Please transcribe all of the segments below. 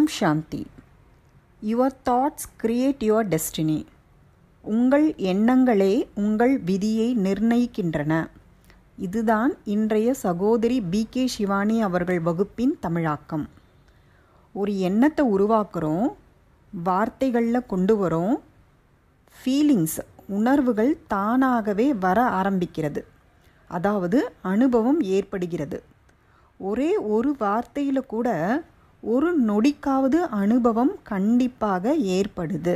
Om Shanti your thoughts create your destiny உங்கள் எண்ணங்களே உங்கள் விதியை நிர்ணயிக்கின்றன இதுதான் இன்றைய சகோதரி பி கே சிவானி அவர்கள் வகுப்பின் தமிழாக்கம் ஒரு எண்ணத்தை உருவாக்குகிறோம் வார்த்தைகளில் கொண்டு வரோம் ஃபீலிங்ஸ் உணர்வுகள் தானாகவே வர ஆரம்பிக்கிறது அதாவது அனுபவம் ஏற்படுகிறது ஒரே ஒரு வார்த்தையில் கூட ஒரு நொடிக்காவது அனுபவம் கண்டிப்பாக ஏற்படுது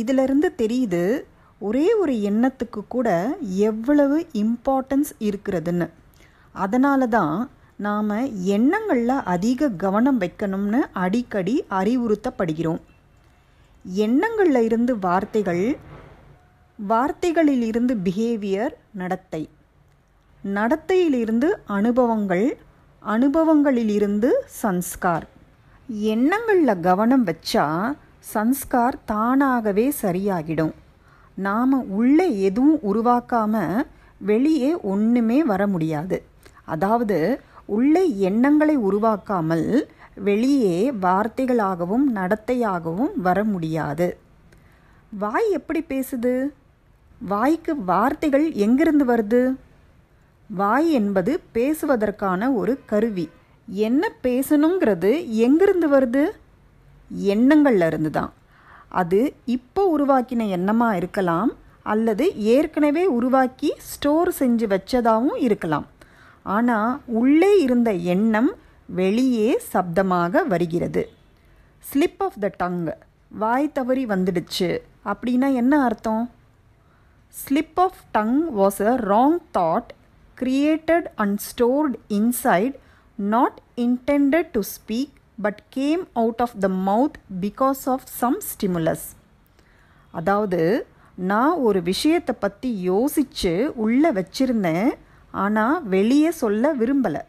இதிலிருந்து தெரியுது ஒரே ஒரு எண்ணத்துக்கு கூட எவ்வளவு இம்பார்ட்டன்ஸ் இருக்கிறதுன்னு அதனால தான் நாம் எண்ணங்களில் அதிக கவனம் வைக்கணும்னு அடிக்கடி அறிவுறுத்தப்படுகிறோம் எண்ணங்களில் இருந்து வார்த்தைகள் வார்த்தைகளிலிருந்து பிஹேவியர் நடத்தை நடத்தையிலிருந்து அனுபவங்கள் அனுபவங்களிலிருந்து சன்ஸ்கார் எண்ணங்களில் கவனம் வச்சா சன்ஸ்கார் தானாகவே சரியாகிடும் நாம் உள்ளே எதுவும் உருவாக்காமல் வெளியே ஒன்றுமே வர முடியாது அதாவது உள்ளே எண்ணங்களை உருவாக்காமல் வெளியே வார்த்தைகளாகவும் நடத்தையாகவும் வர முடியாது வாய் எப்படி பேசுது வாய்க்கு வார்த்தைகள் எங்கிருந்து வருது வாய் என்பது பேசுவதற்கான ஒரு கருவி என்ன பேசணுங்கிறது எங்கிருந்து வருது எண்ணங்கள்ல இருந்து தான் அது இப்போ உருவாக்கின எண்ணமாக இருக்கலாம் அல்லது ஏற்கனவே உருவாக்கி ஸ்டோர் செஞ்சு வச்சதாகவும் இருக்கலாம் ஆனால் உள்ளே இருந்த எண்ணம் வெளியே சப்தமாக வருகிறது ஸ்லிப் ஆஃப் த டங் வாய் தவறி வந்துடுச்சு அப்படின்னா என்ன அர்த்தம் slip of tongue was a wrong thought created and stored inside, not intended to speak but came out of the mouth because of some stimulus அதாவது நான் ஒரு விஷயத்தை பற்றி யோசித்து உள்ளே வச்சிருந்தேன் ஆனால் வெளியே சொல்ல விரும்பலை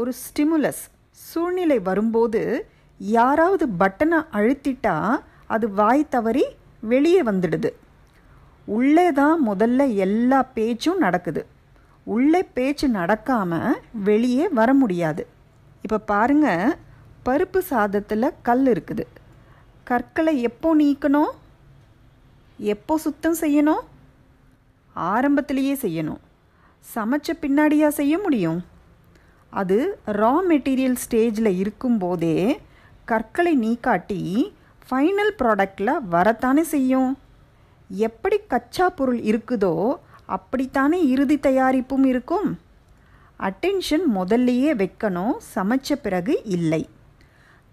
ஒரு ஸ்டிமுலஸ் சூழ்நிலை வரும்போது யாராவது பட்டனை அழுத்திட்டா அது வாய் தவறி வெளியே வந்துடுது உள்ளே தான் முதல்ல எல்லா பேச்சும் நடக்குது உள்ளே பேச்சு நடக்காமல் வெளியே வர முடியாது இப்போ பாருங்கள் பருப்பு சாதத்தில் கல் இருக்குது கற்களை எப்போ நீக்கணும் எப்போ சுத்தம் செய்யணும் ஆரம்பத்திலேயே செய்யணும் சமைச்ச பின்னாடியா செய்ய முடியும் அது ரா மெட்டீரியல் ஸ்டேஜில் இருக்கும்போதே கற்களை நீக்காட்டி ஃபைனல் ப்ராடக்டில் வரத்தானே செய்யும் எப்படி கச்சா பொருள் இருக்குதோ அப்படித்தானே இறுதி தயாரிப்பும் இருக்கும் அட்டென்ஷன் முதல்லையே வைக்கணும் சமைச்ச பிறகு இல்லை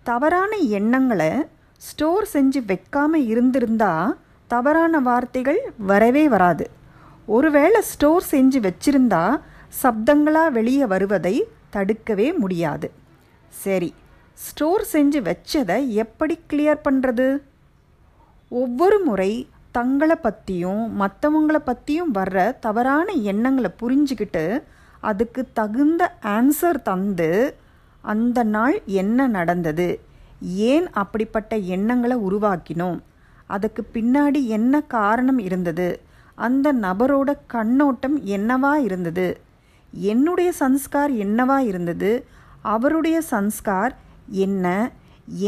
தவறான எண்ணங்களை ஸ்டோர் செஞ்சு வைக்காமல் இருந்திருந்தா தவறான வார்த்தைகள் வரவே வராது ஒருவேளை ஸ்டோர் செஞ்சு வச்சிருந்தா சப்தங்களாக வெளியே வருவதை தடுக்கவே முடியாது சரி ஸ்டோர் செஞ்சு வச்சதை எப்படி கிளியர் பண்ணுறது ஒவ்வொரு முறை தங்களை பற்றியும் மற்றவங்களை பற்றியும் வர்ற தவறான எண்ணங்களை புரிஞ்சுக்கிட்டு அதுக்கு தகுந்த ஆன்சர் தந்து அந்த நாள் என்ன நடந்தது ஏன் அப்படிப்பட்ட எண்ணங்களை உருவாக்கினோம் அதுக்கு பின்னாடி என்ன காரணம் இருந்தது அந்த நபரோட கண்ணோட்டம் என்னவா இருந்தது என்னுடைய சன்ஸ்கார் என்னவா இருந்தது அவருடைய சன்ஸ்கார் என்ன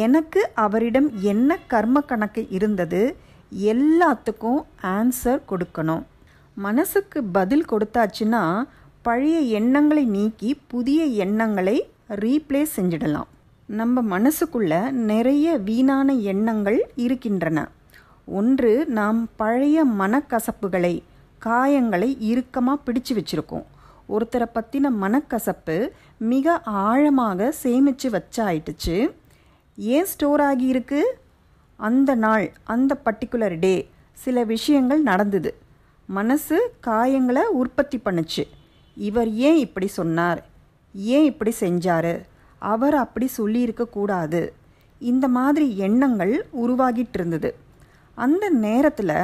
எனக்கு அவரிடம் என்ன கர்ம கணக்கு இருந்தது எல்லாத்துக்கும் ஆன்சர் கொடுக்கணும் மனசுக்கு பதில் கொடுத்தாச்சுன்னா பழைய எண்ணங்களை நீக்கி புதிய எண்ணங்களை ரீப்ளேஸ் செஞ்சிடலாம் நம்ம மனசுக்குள்ள நிறைய வீணான எண்ணங்கள் இருக்கின்றன ஒன்று நாம் பழைய மனக்கசப்புகளை காயங்களை இறுக்கமாக பிடிச்சு வச்சுருக்கோம் ஒருத்தரை பற்றின மனக்கசப்பு மிக ஆழமாக சேமித்து வச்சாயிட்டுச்சு ஏன் ஸ்டோர் ஆகியிருக்கு அந்த நாள் அந்த பர்டிகுலர் டே சில விஷயங்கள் நடந்தது மனசு காயங்களை உற்பத்தி பண்ணுச்சு இவர் ஏன் இப்படி சொன்னார் ஏன் இப்படி செஞ்சார் அவர் அப்படி சொல்லியிருக்கக்கூடாது இந்த மாதிரி எண்ணங்கள் உருவாகிட்டு இருந்தது அந்த நேரத்தில்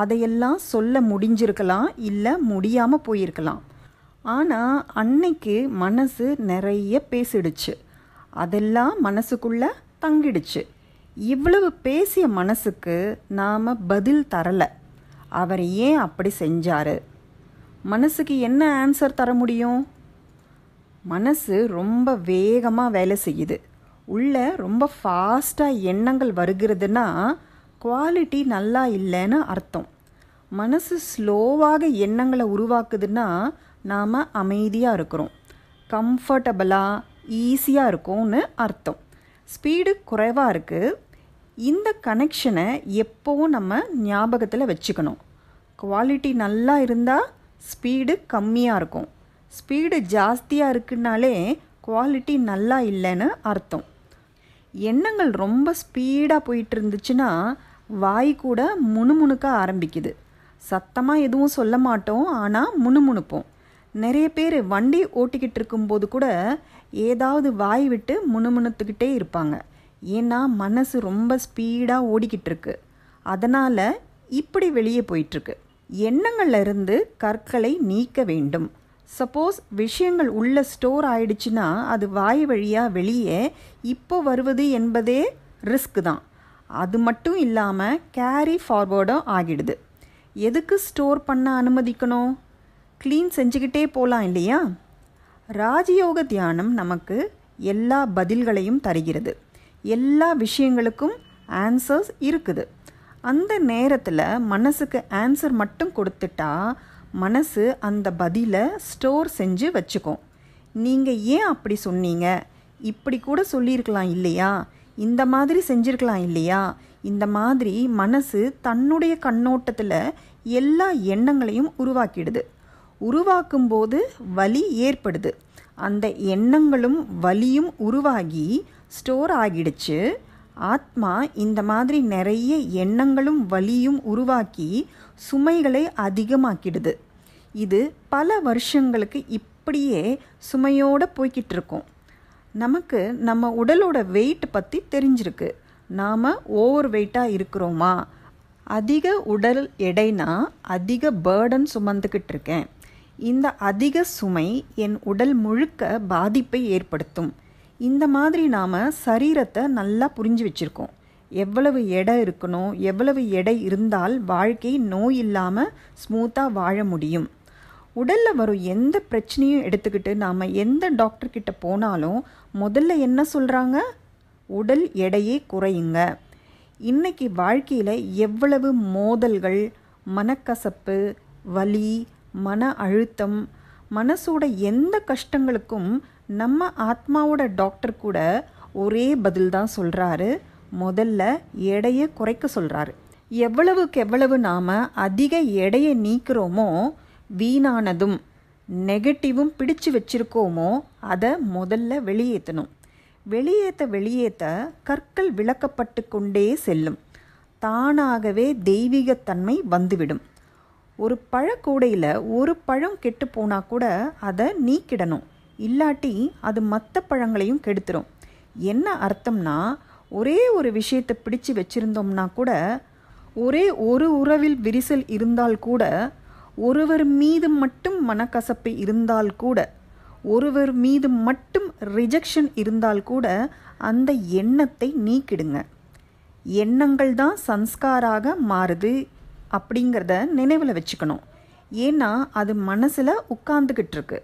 அதையெல்லாம் சொல்ல முடிஞ்சிருக்கலாம் இல்லை முடியாமல் போயிருக்கலாம் ஆனால் அன்னைக்கு மனசு நிறைய பேசிடுச்சு அதெல்லாம் மனசுக்குள்ளே தங்கிடுச்சு இவ்வளவு பேசிய மனசுக்கு நாம் பதில் தரலை அவர் ஏன் அப்படி செஞ்சார் மனசுக்கு என்ன ஆன்சர் தர முடியும் மனசு ரொம்ப வேகமாக வேலை செய்யுது உள்ளே ரொம்ப ஃபாஸ்ட்டாக எண்ணங்கள் வருகிறதுனா குவாலிட்டி நல்லா இல்லைன்னு அர்த்தம் மனசு ஸ்லோவாக எண்ணங்களை உருவாக்குதுன்னா நாம் அமைதியாக இருக்கிறோம் கம்ஃபர்டபுளாக ஈஸியாக இருக்கும்னு அர்த்தம் ஸ்பீடு குறைவாக இருக்குது இந்த கனெக்ஷனை எப்போவும் நம்ம ஞாபகத்தில் வச்சுக்கணும் குவாலிட்டி நல்லா இருந்தால் ஸ்பீடு கம்மியாக இருக்கும் ஸ்பீடு ஜாஸ்தியாக இருக்குனாலே குவாலிட்டி நல்லா இல்லைன்னு அர்த்தம் எண்ணங்கள் ரொம்ப ஸ்பீடாக போயிட்டு இருந்துச்சுன்னா வாய் கூட முணுமுணுக்க ஆரம்பிக்குது சத்தமாக எதுவும் சொல்ல மாட்டோம் ஆனால் முணுமுணுப்போம் நிறைய பேர் வண்டி ஓட்டிக்கிட்டு இருக்கும்போது கூட ஏதாவது வாய் விட்டு முணுமுணுத்துக்கிட்டே இருப்பாங்க ஏன்னா மனசு ரொம்ப ஸ்பீடாக ஓடிக்கிட்டு இருக்கு அதனால் இப்படி வெளியே போயிட்டுருக்கு எண்ணங்கள்லேருந்து கற்களை நீக்க வேண்டும் சப்போஸ் விஷயங்கள் உள்ள ஸ்டோர் ஆயிடுச்சுன்னா அது வாய் வழியாக வெளியே இப்போ வருவது என்பதே ரிஸ்க் தான் அது மட்டும் இல்லாமல் கேரி ஃபார்வேர்டும் ஆகிடுது எதுக்கு ஸ்டோர் பண்ண அனுமதிக்கணும் க்ளீன் செஞ்சுக்கிட்டே போகலாம் இல்லையா ராஜயோக தியானம் நமக்கு எல்லா பதில்களையும் தருகிறது எல்லா விஷயங்களுக்கும் ஆன்சர்ஸ் இருக்குது அந்த நேரத்தில் மனசுக்கு ஆன்சர் மட்டும் கொடுத்துட்டா மனசு அந்த பதிலை ஸ்டோர் செஞ்சு வச்சுக்கும் நீங்கள் ஏன் அப்படி சொன்னீங்க இப்படி கூட சொல்லியிருக்கலாம் இல்லையா இந்த மாதிரி செஞ்சுருக்கலாம் இல்லையா இந்த மாதிரி மனசு தன்னுடைய கண்ணோட்டத்தில் எல்லா எண்ணங்களையும் உருவாக்கிடுது உருவாக்கும் போது வலி ஏற்படுது அந்த எண்ணங்களும் வலியும் உருவாகி ஸ்டோர் ஆகிடுச்சு ஆத்மா இந்த மாதிரி நிறைய எண்ணங்களும் வலியும் உருவாக்கி சுமைகளை அதிகமாக்கிடுது இது பல வருஷங்களுக்கு இப்படியே சுமையோடு போய்கிட்டு இருக்கோம் நமக்கு நம்ம உடலோட வெயிட் பற்றி தெரிஞ்சிருக்கு நாம் ஓவர் வெயிட்டாக இருக்கிறோமா அதிக உடல் எடைனா அதிக பேர்டன் சுமந்துக்கிட்டு இருக்கேன் இந்த அதிக சுமை என் உடல் முழுக்க பாதிப்பை ஏற்படுத்தும் இந்த மாதிரி நாம் சரீரத்தை நல்லா புரிஞ்சு வச்சுருக்கோம் எவ்வளவு எடை இருக்கணும் எவ்வளவு எடை இருந்தால் வாழ்க்கை நோய் இல்லாமல் ஸ்மூத்தாக வாழ முடியும் உடலில் வரும் எந்த பிரச்சனையும் எடுத்துக்கிட்டு நாம் எந்த டாக்டர்கிட்ட போனாலும் முதல்ல என்ன சொல்கிறாங்க உடல் எடையே குறையுங்க இன்றைக்கி வாழ்க்கையில் எவ்வளவு மோதல்கள் மனக்கசப்பு வலி மன அழுத்தம் மனசோட எந்த கஷ்டங்களுக்கும் நம்ம ஆத்மாவோட டாக்டர் கூட ஒரே பதில் தான் சொல்கிறாரு முதல்ல எடையை குறைக்க சொல்கிறாரு எவ்வளவுக்கு எவ்வளவு நாம் அதிக எடையை நீக்கிறோமோ வீணானதும் நெகட்டிவும் பிடிச்சு வச்சுருக்கோமோ அதை முதல்ல வெளியேற்றணும் வெளியேற்ற வெளியேற்ற கற்கள் விளக்கப்பட்டு கொண்டே செல்லும் தானாகவே தெய்வீகத்தன்மை வந்துவிடும் ஒரு பழக்கூடையில் ஒரு பழம் கெட்டு போனால் கூட அதை நீக்கிடணும் இல்லாட்டி அது மற்ற பழங்களையும் கெடுத்துரும் என்ன அர்த்தம்னா ஒரே ஒரு விஷயத்தை பிடிச்சு வச்சுருந்தோம்னா கூட ஒரே ஒரு உறவில் விரிசல் இருந்தால் கூட ஒருவர் மீது மட்டும் மனக்கசப்பு இருந்தால் கூட ஒருவர் மீது மட்டும் ரிஜெக்ஷன் இருந்தால் கூட அந்த எண்ணத்தை நீக்கிடுங்க எண்ணங்கள் தான் சன்ஸ்காராக மாறுது அப்படிங்கிறத நினைவில் வச்சுக்கணும் ஏன்னா அது மனசில் உட்கார்ந்துக்கிட்டு இருக்கு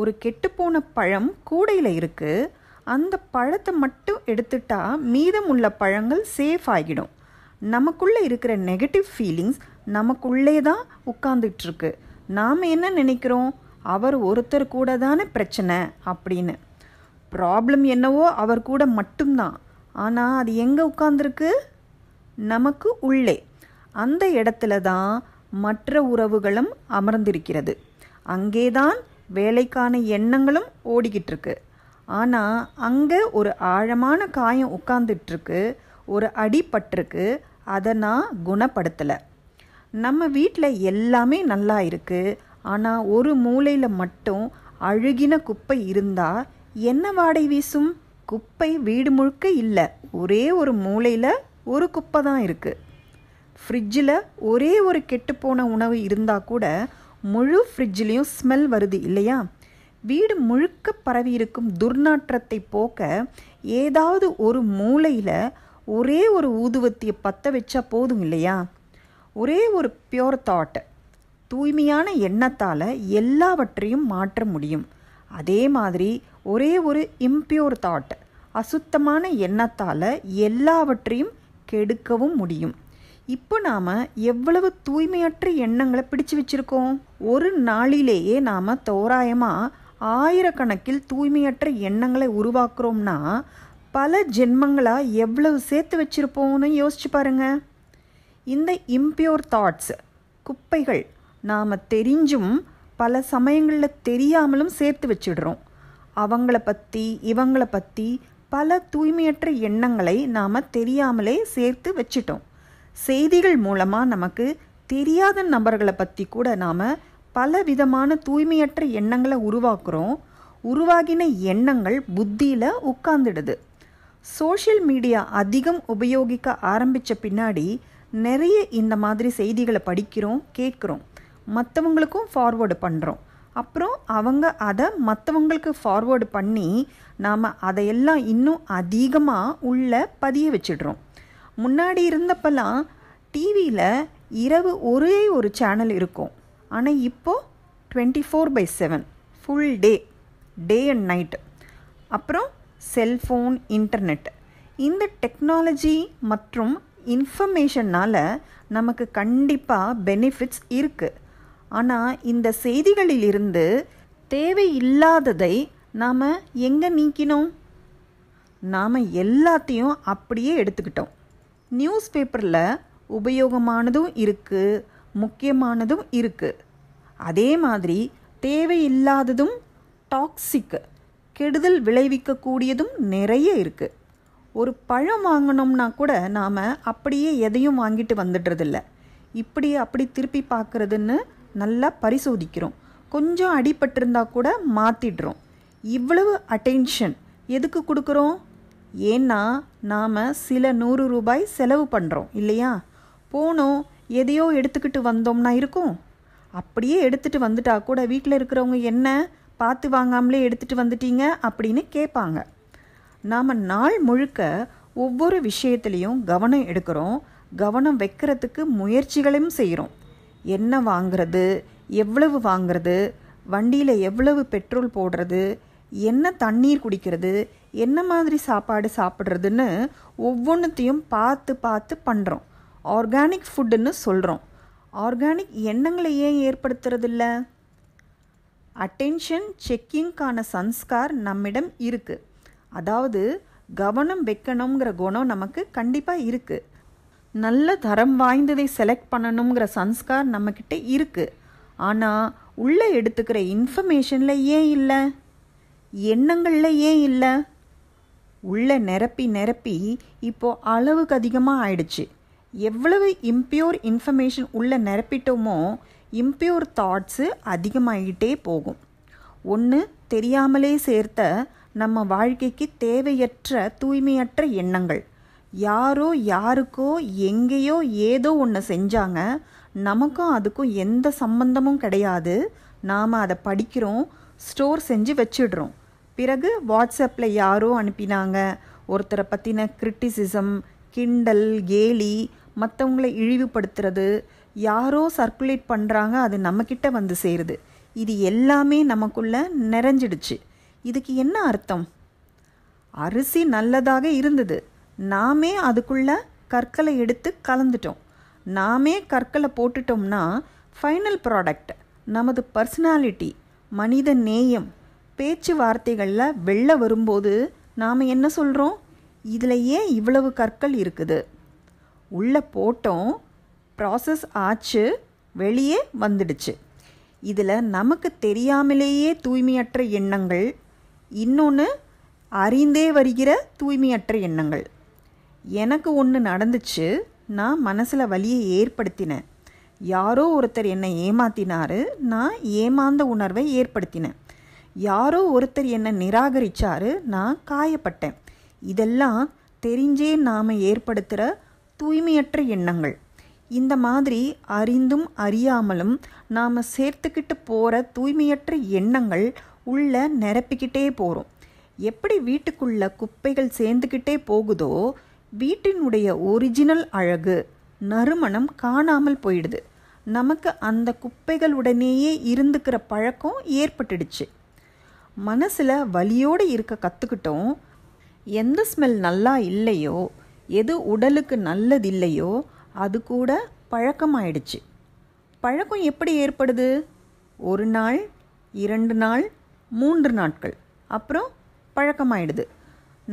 ஒரு கெட்டுப்போன பழம் கூடையில் இருக்குது அந்த பழத்தை மட்டும் எடுத்துட்டா மீதம் உள்ள பழங்கள் சேஃப் ஆகிடும் நமக்குள்ளே இருக்கிற நெகட்டிவ் ஃபீலிங்ஸ் நமக்குள்ளே தான் உட்காந்துட்ருக்கு நாம் என்ன நினைக்கிறோம் அவர் ஒருத்தர் கூட தானே பிரச்சனை அப்படின்னு ப்ராப்ளம் என்னவோ அவர் கூட மட்டும்தான் ஆனால் அது எங்கே உட்காந்துருக்கு நமக்கு உள்ளே அந்த இடத்துல தான் மற்ற உறவுகளும் அமர்ந்திருக்கிறது அங்கேதான் வேலைக்கான எண்ணங்களும் ஓடிக்கிட்டு ஆனால் அங்கே ஒரு ஆழமான காயம் உட்காந்துட்ருக்கு ஒரு அடிபட்டிருக்கு அதை நான் குணப்படுத்தலை நம்ம வீட்டில் எல்லாமே நல்லா இருக்குது ஆனால் ஒரு மூலையில் மட்டும் அழுகின குப்பை இருந்தால் என்ன வாடை வீசும் குப்பை வீடு முழுக்க இல்லை ஒரே ஒரு மூலையில் ஒரு குப்பை தான் இருக்குது ஃப்ரிட்ஜில் ஒரே ஒரு கெட்டுப்போன உணவு இருந்தால் கூட முழு ஃப்ரிட்ஜிலையும் ஸ்மெல் வருது இல்லையா வீடு முழுக்க பரவி இருக்கும் துர்நாற்றத்தை போக்க ஏதாவது ஒரு மூளையில் ஒரே ஒரு ஊதுவத்தியை பற்ற வச்சா போதும் இல்லையா ஒரே ஒரு பியோர் தாட் தூய்மையான எண்ணத்தால் எல்லாவற்றையும் மாற்ற முடியும் அதே மாதிரி ஒரே ஒரு இம்பியூர் தாட் அசுத்தமான எண்ணத்தால் எல்லாவற்றையும் கெடுக்கவும் முடியும் இப்போ நாம் எவ்வளவு தூய்மையற்ற எண்ணங்களை பிடிச்சு வச்சுருக்கோம் ஒரு நாளிலேயே நாம் தோராயமாக ஆயிரக்கணக்கில் தூய்மையற்ற எண்ணங்களை உருவாக்குறோம்னா பல ஜென்மங்களாக எவ்வளவு சேர்த்து வச்சுருப்போம்னு யோசிச்சு பாருங்கள் இந்த இம்பியூர் தாட்ஸ் குப்பைகள் நாம் தெரிஞ்சும் பல சமயங்களில் தெரியாமலும் சேர்த்து வச்சிடுறோம் அவங்கள பற்றி இவங்கள பற்றி பல தூய்மையற்ற எண்ணங்களை நாம் தெரியாமலே சேர்த்து வச்சிட்டோம் செய்திகள் மூலமாக நமக்கு தெரியாத நபர்களை பற்றி கூட நாம் பல விதமான தூய்மையற்ற எண்ணங்களை உருவாக்குறோம் உருவாகின எண்ணங்கள் புத்தியில் உட்கார்ந்துடுது சோஷியல் மீடியா அதிகம் உபயோகிக்க ஆரம்பித்த பின்னாடி நிறைய இந்த மாதிரி செய்திகளை படிக்கிறோம் கேட்குறோம் மற்றவங்களுக்கும் ஃபார்வேர்டு பண்ணுறோம் அப்புறம் அவங்க அதை மற்றவங்களுக்கு ஃபார்வேர்டு பண்ணி நாம் அதையெல்லாம் இன்னும் அதிகமாக உள்ளே பதிய வச்சிடுறோம் முன்னாடி இருந்தப்பெல்லாம் டிவியில் இரவு ஒரே ஒரு சேனல் இருக்கும் ஆனால் இப்போது twenty four by seven full day day and night அப்புறம் செல்ஃபோன் இன்டர்நெட் இந்த டெக்னாலஜி மற்றும் இன்ஃபர்மேஷன்னால் நமக்கு கண்டிப்பாக பெனிஃபிட்ஸ் இருக்குது ஆனால் இந்த செய்திகளிலிருந்து தேவையில்லாததை நாம் எங்கே நீக்கினோம் நாம் எல்லாத்தையும் அப்படியே எடுத்துக்கிட்டோம் நியூஸ் பேப்பரில் உபயோகமானதும் இருக்குது முக்கியமானதும் இருக்குது அதே மாதிரி தேவையில்லாததும் டாக்ஸிக்கு கெடுதல் விளைவிக்கக்கூடியதும் நிறைய இருக்குது ஒரு பழம் வாங்கினோம்னா கூட நாம் அப்படியே எதையும் வாங்கிட்டு வந்துடுறதில்ல இப்படி அப்படி திருப்பி பார்க்குறதுன்னு நல்லா பரிசோதிக்கிறோம் கொஞ்சம் அடிபட்டிருந்தா கூட மாற்றிடுறோம் இவ்வளவு அட்டென்ஷன் எதுக்கு கொடுக்குறோம் ஏன்னா நாம் சில நூறு ரூபாய் செலவு பண்ணுறோம் இல்லையா போனோம் எதையோ எடுத்துக்கிட்டு வந்தோம்னா இருக்கும் அப்படியே எடுத்துகிட்டு வந்துட்டா கூட வீட்டில் இருக்கிறவங்க என்ன பார்த்து வாங்காமலே எடுத்துகிட்டு வந்துட்டீங்க அப்படின்னு கேட்பாங்க நாம் நாள் முழுக்க ஒவ்வொரு விஷயத்துலேயும் கவனம் எடுக்கிறோம் கவனம் வைக்கிறதுக்கு முயற்சிகளையும் செய்கிறோம் என்ன வாங்கிறது எவ்வளவு வாங்கிறது வண்டியில் எவ்வளவு பெட்ரோல் போடுறது என்ன தண்ணீர் குடிக்கிறது என்ன மாதிரி சாப்பாடு சாப்பிட்றதுன்னு ஒவ்வொன்றுத்தையும் பார்த்து பார்த்து பண்ணுறோம் ஆர்கானிக் ஃபுட்டுன்னு சொல்கிறோம் ஆர்கானிக் எண்ணங்களை ஏன் ஏற்படுத்துறதில்ல அட்டென்ஷன் செக்கிங்க்கான சன்ஸ்கார் நம்மிடம் இருக்குது அதாவது கவனம் வைக்கணுங்கிற குணம் நமக்கு கண்டிப்பாக இருக்குது நல்ல தரம் வாய்ந்ததை செலக்ட் பண்ணணுங்கிற சன்ஸ்கார் நம்மக்கிட்ட இருக்குது ஆனால் உள்ளே எடுத்துக்கிற இன்ஃபர்மேஷனில் ஏன் இல்லை எண்ணங்களில் ஏன் இல்லை உள்ளே நிரப்பி நிரப்பி இப்போது அளவுக்கு அதிகமாக ஆயிடுச்சு எவ்வளவு இம்ப்யூர் இன்ஃபர்மேஷன் உள்ளே நிரப்பிட்டோமோ இம்ப்யூர் தாட்ஸு அதிகமாகிட்டே போகும் ஒன்று தெரியாமலே சேர்த்த நம்ம வாழ்க்கைக்கு தேவையற்ற தூய்மையற்ற எண்ணங்கள் யாரோ யாருக்கோ எங்கேயோ ஏதோ ஒன்று செஞ்சாங்க நமக்கும் அதுக்கும் எந்த சம்பந்தமும் கிடையாது நாம் அதை படிக்கிறோம் ஸ்டோர் செஞ்சு வச்சிடுறோம் பிறகு வாட்ஸ்அப்பில் யாரோ அனுப்பினாங்க ஒருத்தரை பற்றின கிரிட்டிசிசம் கிண்டல் கேலி மற்றவங்களை இழிவுபடுத்துறது யாரோ சர்க்குலேட் பண்ணுறாங்க அது நம்மக்கிட்ட வந்து சேருது இது எல்லாமே நமக்குள்ளே நிறைஞ்சிடுச்சு இதுக்கு என்ன அர்த்தம் அரிசி நல்லதாக இருந்தது நாமே அதுக்குள்ளே கற்களை எடுத்து கலந்துட்டோம் நாமே கற்களை போட்டுட்டோம்னா ஃபைனல் ப்ராடக்ட் நமது பர்சனாலிட்டி மனித நேயம் பேச்சுவார்த்தைகளில் வெளில வரும்போது நாம் என்ன சொல்கிறோம் இதில் ஏன் இவ்வளவு கற்கள் இருக்குது உள்ளே போட்டோம் ப்ராசஸ் ஆச்சு வெளியே வந்துடுச்சு இதில் நமக்கு தெரியாமலேயே தூய்மையற்ற எண்ணங்கள் இன்னொன்று அறிந்தே வருகிற தூய்மையற்ற எண்ணங்கள் எனக்கு ஒன்று நடந்துச்சு நான் மனசில் வலியை ஏற்படுத்தினேன் யாரோ ஒருத்தர் என்னை ஏமாத்தினாரு நான் ஏமாந்த உணர்வை ஏற்படுத்தினேன் யாரோ ஒருத்தர் என்னை நிராகரிச்சாரு நான் காயப்பட்டேன் இதெல்லாம் தெரிஞ்சே நாம் ஏற்படுத்துகிற தூய்மையற்ற எண்ணங்கள் இந்த மாதிரி அறிந்தும் அறியாமலும் நாம் சேர்த்துக்கிட்டு போகிற தூய்மையற்ற எண்ணங்கள் உள்ள நிரப்பிக்கிட்டே போகிறோம் எப்படி வீட்டுக்குள்ள குப்பைகள் சேர்ந்துக்கிட்டே போகுதோ வீட்டினுடைய ஒரிஜினல் அழகு நறுமணம் காணாமல் போயிடுது நமக்கு அந்த குப்பைகளுடனேயே இருந்துக்கிற பழக்கம் ஏற்பட்டுடுச்சு மனசில் வலியோடு இருக்க கற்றுக்கிட்டோம் எந்த ஸ்மெல் நல்லா இல்லையோ எது உடலுக்கு நல்லது இல்லையோ அது கூட பழக்கமாயிடுச்சு பழக்கம் எப்படி ஏற்படுது ஒரு நாள் இரண்டு நாள் மூன்று நாட்கள் அப்புறம் பழக்கமாயிடுது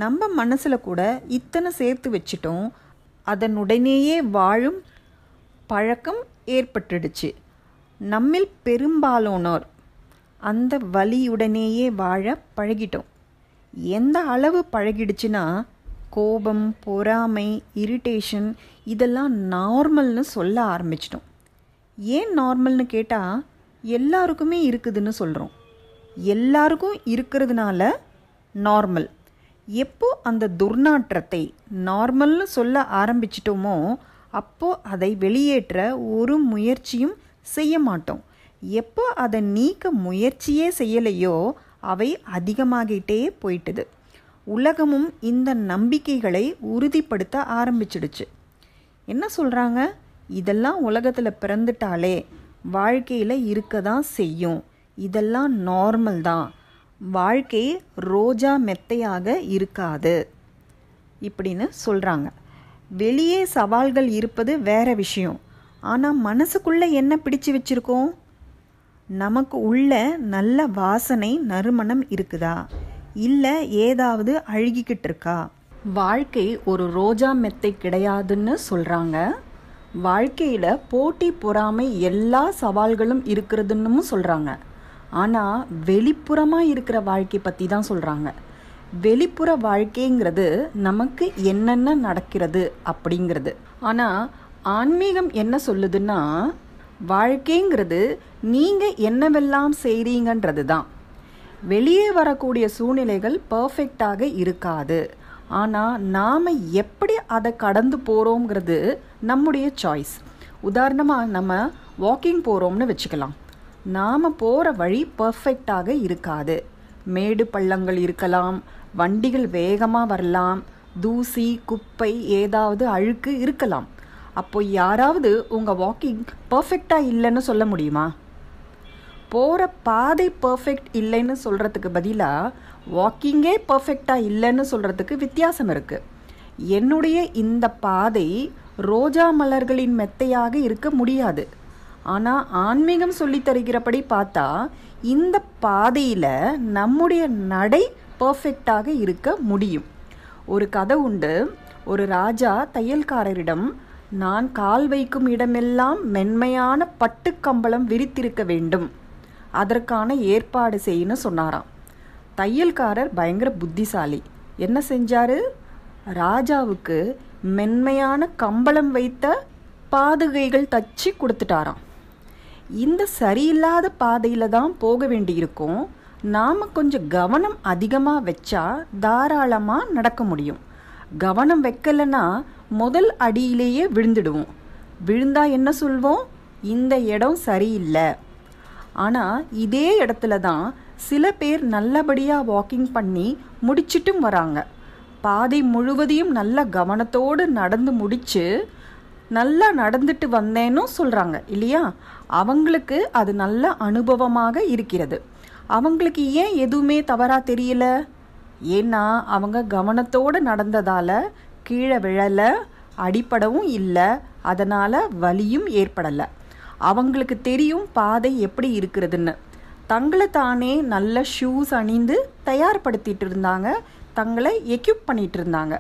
நம்ம மனசில் கூட இத்தனை சேர்த்து வச்சிட்டோம் அதனுடனேயே வாழும் பழக்கம் ஏற்பட்டுடுச்சு நம்மில் பெரும்பாலானோர் அந்த வலியுடனேயே வாழ பழகிட்டோம் எந்த அளவு பழகிடுச்சுன்னா கோபம் பொறாமை இரிட்டேஷன் இதெல்லாம் நார்மல்னு சொல்ல ஆரம்பிச்சிட்டோம் ஏன் நார்மல்னு கேட்டால் எல்லாருக்குமே இருக்குதுன்னு சொல்கிறோம் எல்லாருக்கும் இருக்கிறதுனால நார்மல் எப்போ அந்த துர்நாற்றத்தை நார்மல்னு சொல்ல ஆரம்பிச்சிட்டோமோ அப்போ அதை வெளியேற்ற ஒரு முயற்சியும் செய்ய மாட்டோம் எப்போ அதை நீக்க முயற்சியே செய்யலையோ அவை அதிகமாகிட்டே போயிட்டுது உலகமும் இந்த நம்பிக்கைகளை உறுதிப்படுத்த ஆரம்பிச்சிடுச்சு என்ன சொல்கிறாங்க இதெல்லாம் உலகத்தில் பிறந்துட்டாலே வாழ்க்கையில் இருக்க தான் செய்யும் இதெல்லாம் நார்மல் தான் வாழ்க்கை ரோஜா மெத்தையாக இருக்காது இப்படின்னு சொல்கிறாங்க வெளியே சவால்கள் இருப்பது வேறு விஷயம் ஆனால் மனசுக்குள்ளே என்ன பிடிச்சு வச்சுருக்கோம் நமக்கு உள்ள நல்ல வாசனை நறுமணம் இருக்குதா இல்லை ஏதாவது அழுகிக்கிட்டு இருக்கா வாழ்க்கை ஒரு ரோஜா மெத்தை கிடையாதுன்னு சொல்கிறாங்க வாழ்க்கையில் போட்டி பொறாமை எல்லா சவால்களும் இருக்கிறதுன்னு சொல்கிறாங்க ஆனால் வெளிப்புறமாக இருக்கிற வாழ்க்கை பற்றி தான் சொல்கிறாங்க வெளிப்புற வாழ்க்கைங்கிறது நமக்கு என்னென்ன நடக்கிறது அப்படிங்கிறது ஆனால் ஆன்மீகம் என்ன சொல்லுதுன்னா வாழ்க்கைங்கிறது நீங்கள் என்னவெல்லாம் செய்கிறீங்கன்றது தான் வெளியே வரக்கூடிய சூழ்நிலைகள் பர்ஃபெக்டாக இருக்காது ஆனால் நாம் எப்படி அதை கடந்து போகிறோங்கிறது நம்முடைய சாய்ஸ் உதாரணமாக நம்ம வாக்கிங் போகிறோம்னு வச்சுக்கலாம் நாம் போகிற வழி பர்ஃபெக்டாக இருக்காது மேடு பள்ளங்கள் இருக்கலாம் வண்டிகள் வேகமாக வரலாம் தூசி குப்பை ஏதாவது அழுக்கு இருக்கலாம் அப்போ யாராவது உங்கள் வாக்கிங் பர்ஃபெக்டாக இல்லைன்னு சொல்ல முடியுமா போகிற பாதை பர்ஃபெக்ட் இல்லைன்னு சொல்கிறதுக்கு பதிலாக வாக்கிங்கே பர்ஃபெக்டாக இல்லைன்னு சொல்கிறதுக்கு வித்தியாசம் இருக்குது என்னுடைய இந்த பாதை ரோஜா மலர்களின் மெத்தையாக இருக்க முடியாது ஆனால் ஆன்மீகம் சொல்லித்தருகிறபடி பார்த்தா இந்த பாதையில் நம்முடைய நடை பர்ஃபெக்டாக இருக்க முடியும் ஒரு கதை உண்டு ஒரு ராஜா தையல்காரரிடம் நான் கால் வைக்கும் இடமெல்லாம் மென்மையான பட்டுக்கம்பளம் விரித்திருக்க வேண்டும் அதற்கான ஏற்பாடு செய்யன்னு சொன்னாராம் தையல்காரர் பயங்கர புத்திசாலி என்ன செஞ்சார் ராஜாவுக்கு மென்மையான கம்பளம் வைத்த பாதுகைகள் தச்சு கொடுத்துட்டாராம் இந்த சரியில்லாத பாதையில் தான் போக வேண்டியிருக்கும் நாம் கொஞ்சம் கவனம் அதிகமாக வச்சா தாராளமாக நடக்க முடியும் கவனம் வைக்கலைன்னா முதல் அடியிலேயே விழுந்துடுவோம் விழுந்தா என்ன சொல்வோம் இந்த இடம் சரியில்லை ஆனால் இதே இடத்துல தான் சில பேர் நல்லபடியாக வாக்கிங் பண்ணி முடிச்சிட்டும் வராங்க பாதை முழுவதையும் நல்ல கவனத்தோடு நடந்து முடித்து நல்லா நடந்துட்டு வந்தேன்னு சொல்கிறாங்க இல்லையா அவங்களுக்கு அது நல்ல அனுபவமாக இருக்கிறது அவங்களுக்கு ஏன் எதுவுமே தவறாக தெரியல ஏன்னா அவங்க கவனத்தோடு நடந்ததால் கீழே விழலை அடிப்படவும் இல்லை அதனால் வலியும் ஏற்படலை அவங்களுக்கு தெரியும் பாதை எப்படி இருக்கிறதுன்னு தங்களை தானே நல்ல ஷூஸ் அணிந்து தயார்படுத்திகிட்டு இருந்தாங்க தங்களை எக்யூப் பண்ணிகிட்டு இருந்தாங்க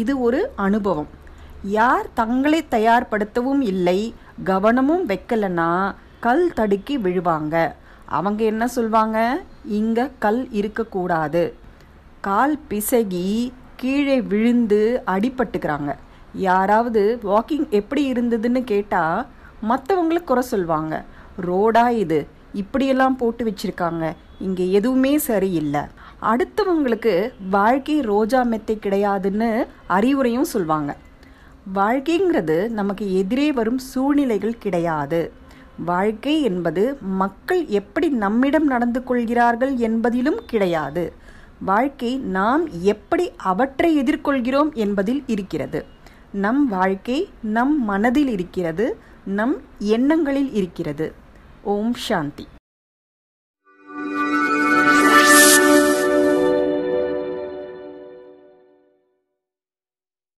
இது ஒரு அனுபவம் யார் தங்களை தயார்படுத்தவும் இல்லை கவனமும் வைக்கலைன்னா கல் தடுக்கி விழுவாங்க அவங்க என்ன சொல்வாங்க இங்கே கல் இருக்கக்கூடாது கால் பிசகி கீழே விழுந்து அடிபட்டுக்கிறாங்க யாராவது வாக்கிங் எப்படி இருந்ததுன்னு கேட்டால் மற்றவங்களை குறை சொல்வாங்க ரோடா இது இப்படியெல்லாம் போட்டு வச்சுருக்காங்க இங்கே எதுவுமே சரியில்லை அடுத்தவங்களுக்கு வாழ்க்கை ரோஜா மெத்தை கிடையாதுன்னு அறிவுரையும் சொல்வாங்க வாழ்க்கைங்கிறது நமக்கு எதிரே வரும் சூழ்நிலைகள் கிடையாது வாழ்க்கை என்பது மக்கள் எப்படி நம்மிடம் நடந்து கொள்கிறார்கள் என்பதிலும் கிடையாது வாழ்க்கை நாம் எப்படி அவற்றை எதிர்கொள்கிறோம் என்பதில் இருக்கிறது நம் வாழ்க்கை நம் மனதில் இருக்கிறது நம் எண்ணங்களில் இருக்கிறது ஓம் சாந்தி